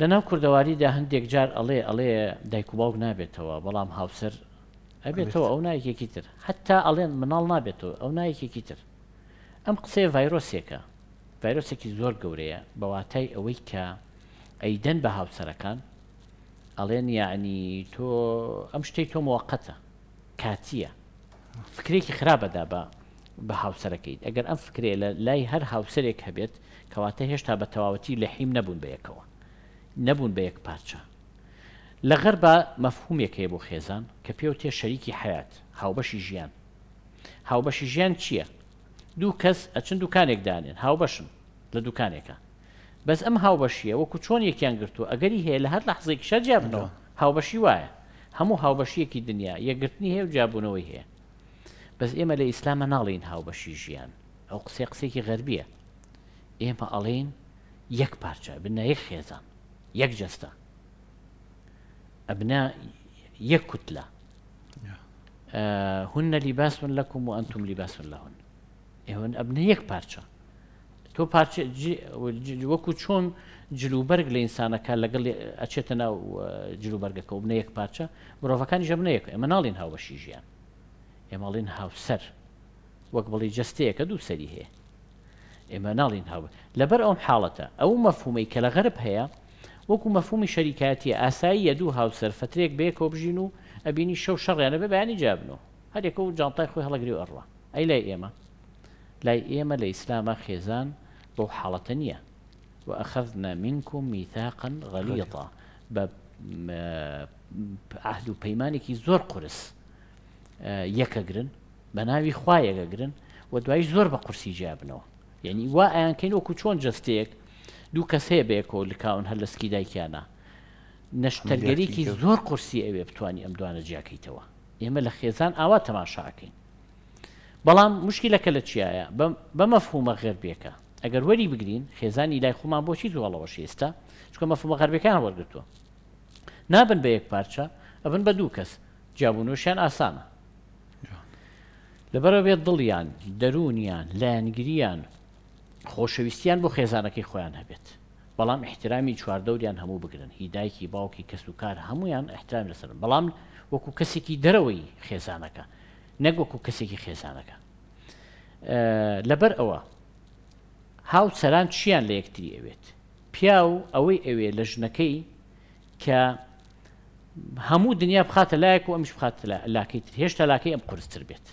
لە ناو کوردەواریدا هەندێک جار ئەڵێ ئەڵێ دایک و باوک نابێتەوە بەڵام هاوسەر ئەبێتەوە ئەو نایکێکی تر حتا ئەڵێن مناڵ نابێتەوە ئەو نایکێکی تر ئەم قسێ ڤایرۆسێکە ڤایرۆسێکی زۆر گەورەیە بەواتای ئەوەی کە ئەیدەن بە هاوسەرەکان ئەڵێن یعنی تۆ ئەم شتەی تۆ موقەتە کاتیە فکرێکی خراپەدا بە بە هاوسەرەکەیت ئەگەر ئەم فکرێ لە لای هەر هاوسەرێک هەبێت کەواتە هێشتا بە تەواوەتی لە حیم نەبوون بەیەکەوە نەبوون بە یەک پارچە لە غەر بە مەفهومێک هەیە بۆ خێزان کە پێوتێ شەریکی حیات هاوبەشی ژیان هاوبەشی ژیان چییە دوو کەس ئەچن دوکانێک دانێن هاوبەشن لە دوکانێکە بەس ئەم هاوبەشیە وەکو چۆن یەکیان گرتووە ئەگەری هەیە لە هەر لە حزێک شەجیا بنەوە هاوبەشی وایە هەموو هاوبەشیەکی دنیا یەکگرتنی هەیە و جابوونەوەی هەیە بەس ئێمە لە ئیسلامە ناڵین هاوبەشی ژیان ئەو قسێ قسێکی غەربیە ئێمە ئەڵێن یەک پارچە بنە یەک خێزان يك جستا ابنا يك كتلة آه هن لباس لكم وأنتم لباس لهن هن أبناء يك بارشا تو بارشا وكو شون جلو برق لإنسانا كان لقل أتشتنا جلو برقك وابناء يك بارشا مروفا كان يجب نيك إما نالين هاو الشيجيان إما نالين هاو سر وقبل جستيك دو سري هي إما نالين هاو لبر أم حالته أو مفهومي كلا غرب هي وەکو مەفهومی شەریکاتی ئاسایی دوو هاوسەر فترێک بێ کۆبژین و ئەبینی شەو شەڕیانە بە بەیانی جابنەوە هەرێکە و جانتای خۆی هەڵەگری و ئەڕە ئەی لای ئێمە لای ئێمە لە ئیسلامە خێزان بەو حاڵەتە نییە و ئەخەزنا منکم میثاقن غەلیڵە بە ئاهد و پەیمانێکی زۆر قرس یەکەگرن بە ناوی خوایەگەگرن و دوایی زۆر بە قورسی یعنی وا ئایانکەین وەکو چۆن جستەیەک دوو کەس هەیە بەیەکۆ لکاون هەر لەسکی دایکیانە نەشتەرگەریکی زۆر قورسی ئەوێ بتوانانی ئەم دوانە جیاکەیتەوە ئێمە لە خێزان ئاوا تەماشاکەین بەڵام مشکلەکە لە چیایە بەمەفهومە غەربیەکە ئەگەر وەری بگرین خێزانی لای خۆمان بۆچی زوڵەوەش ئێستا چکە مەفهومە غەربەکان وەرگتووە نابن بە یەک پارچە ئەبن بە دوو کەس جیابونوشیان ئاسانە لەبەرە بێت دڵیان دەرونیان لایەنگریان خۆشەویستیان بۆ خێزانەکەی خۆیان هەبێت بەڵام احترامی چواردەوریان هەموو بگرن هیدایکی باوکی کەس و کار هەمویان احترام لەسەر بەڵام وەکو کەسێکی دەرەوەی خێزانەکە نەک وەکو کەسێکی خێزانەکە لەبەر ئەوە هاوسەران چیان لە یەکتری ئەوێت پیا و ئەوەی ئەوێ لە ژنەکەی کە هەموو دنیا بخاتە لایەک و ئەمش بخاتە لاکەیت هێشتا لاکەی ئەم قرستر بێت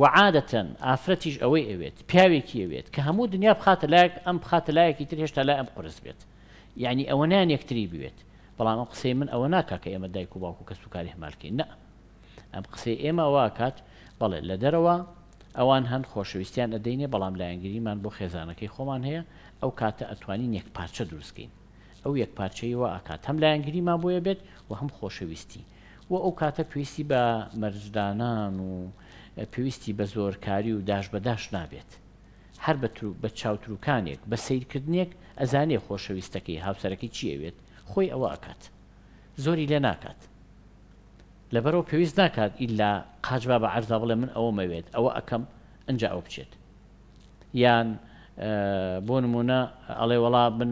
وعادەتەن ئافرەتیش ئەوەی ئەوێت پیاوێکی ئەوێت کە هەموو دنیا بخاتە لایەک ئەم بخاتە لایەکی تر هێشتا لای ئەم قرس بێت یعنی ئەوە نیان یەکتری بوێت بەڵام ئەم قسەی من ئەوە ناکا کە ئێمە دایک و باوکو کە سوکاری هەمالکەین نە ئەم قسەی ئێمە واکات بەڵێ لە دەرەوە ئەوان هەند خۆشەویستیان ئەدەینێ بەڵام لایەنگریمان بۆ خێزانەکەی خۆمان هەیە ئەو کاتە ئەتوانین یەک پارچە دروستکەین ئەو یەک پارچەیەوە ئاکات هەم لایەنگریمان بۆیە بێت و هەم خۆشەویستی و ئەو کاتە پێویستی بە مەرجدانان و پێویستی بە زۆرکاری و داش بەداش نابێت هەر بە چاوتروکانێک بە سیرکردنێک ئەزانێ خۆشەویستەکەی هاوسەرەکەی چیەوێت خۆی ئەوە ئەکات زۆری لە ناکات لەبەرەوە پێویست ناکات ئیلا قاجبا بە عەرزا بڵێ من ئەوە مەوێت ئەوە ئەەکەم ئەجا ئەو بچێت یان بۆ نمونە ئەڵێ وەڵا من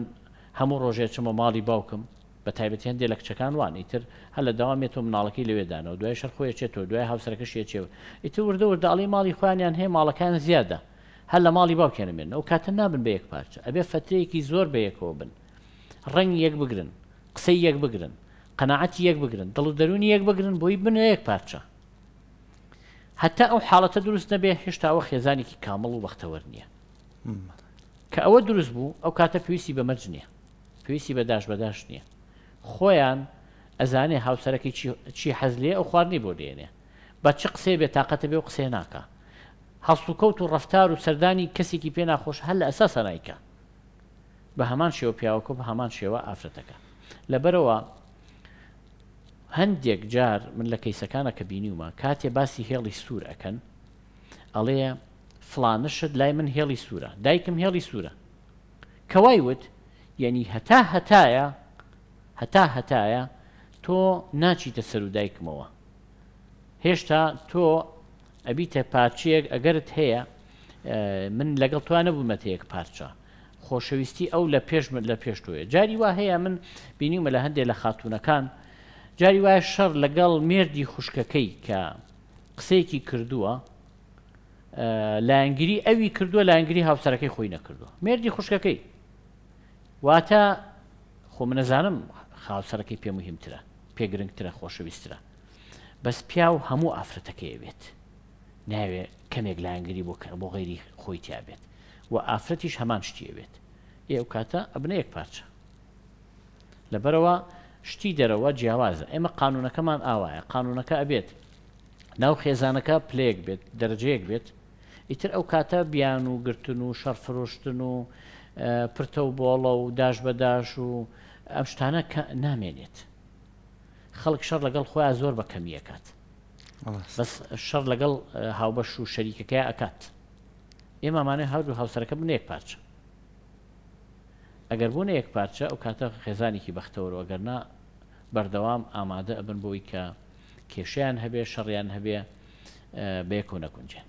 هەموو ڕۆژێ چمە ماڵی باوکم بە تایبەتی هەندێک لە کچەکان وان ئیتر هە لە داوامێت و مناڵەکەی لەوێدانەوە دوای شەر خۆی چێتەوە دوای هاوسەرەکەش چێوە ئیتر وردە ورداڵی ماڵی خوانیان هەیە ماڵەکان زیادە هەر لە ماڵی باوکێنمێن ئەو کاتە نابن بە یەک پارچە ئەبێ فترەیەکی زۆر بە یەکەوە بن ڕنگ یەک بگرن قسەی یەک بگرن قەنەعەتی یەک بگرن دڵ دەرونی یەک بگرن بۆی بنە یەک پارچە هەتا ئەو حاڵەتە دروست نەبێ هێشتاوە خێزانێکی کامەڵ و بەختەوە نییە کە ئەوە دروست بوو ئەو کاتە پێویستی بەمەرج نییە پێویستی بەداش بەداش نییە خۆیان ئەزانێ هاوسەرەکی چی حەزلێ ئەو خواردنی بۆ دێنێ بە چ قسێ بێ تااقەتە بێ و قسێ ناکە هەست و کەوت و ڕفتار و سەردانی کەسێکی پێ ناخۆش هەل لە ئەسا سەنایکە بە هەمان شێوە پیاوەکە بە هەمان شێوە ئافرەتەکە لەبەرەوە هەندێک جار من لە کەیسەکانە کە بینیومە کاتێ باسی هێڵی سوور ئەەکەن ئەڵەیە فلانشت لای من هێڵی سوورە دایکم هێڵی سوورە کەوای وت یعنی هەتا هەتایە هەتا هەتایە تۆ ناچیتە سەر و دایکمەوە هێشتا تۆ ئەبیتە پارچەیەک ئەگەرت هەیە من لەگەڵ توانە بوومەتەیەک پارچە خۆشەویستی ئەو لە پێش من لە پێش توێ جاری وا هەیە من بینیمە لە هەندێک لە خاتونونەکان جاری وایە شەڕ لەگەڵ مێردی خوشکەکەی کە قسەیەکی کردووە لایەنگری ئەوی کردووە لایەنگری هاوسەرەکەی خۆی نەکردووە مێردی خوشکەکەی واتە خۆ منەزانم خاڵسەرەکەی پێ مهمترە پێگرنگترە خۆشەویسترە بەس پیا و هەموو ئافرەتەکەی بێت ناوێ کەمێک لایەنگری بۆ کە بۆ غێری خۆی تیا بێت و ئافرەتیش هەمان شتیە بێت ئێو کاتە ئەبنە یەک پارچە لەبەرەوە شتی دەرەوە جیاوازە ئێمە قانونەکەمان ئاوایە قانونەکە ئەبێت ناو خێزانەکە پلێک بێت دەرجەیەک بێت ئیتر ئەو کاتە بیان و گرتن و شەرفرۆشتن و پرتە و بۆڵە و داش بەداش و ئەو شتانە نامێنێت خەڵک شەر لەگەڵ خۆیان زۆر بە کەمیەکات بەس شەر لەگەڵ هاوبەش و شەریکەکەی ئەکات ئێمامانێ هاود و هاوسەرەکە بنێک پارچە ئەگەر بوون یەک پارچە ئەو کاتە خێزانێکی بەختەوەەوە گەرنا بەردەوام ئامادە ئەبن بۆی کە کێشیان هەبێ شەڕیان هەبێ بێک و نەکونجێن.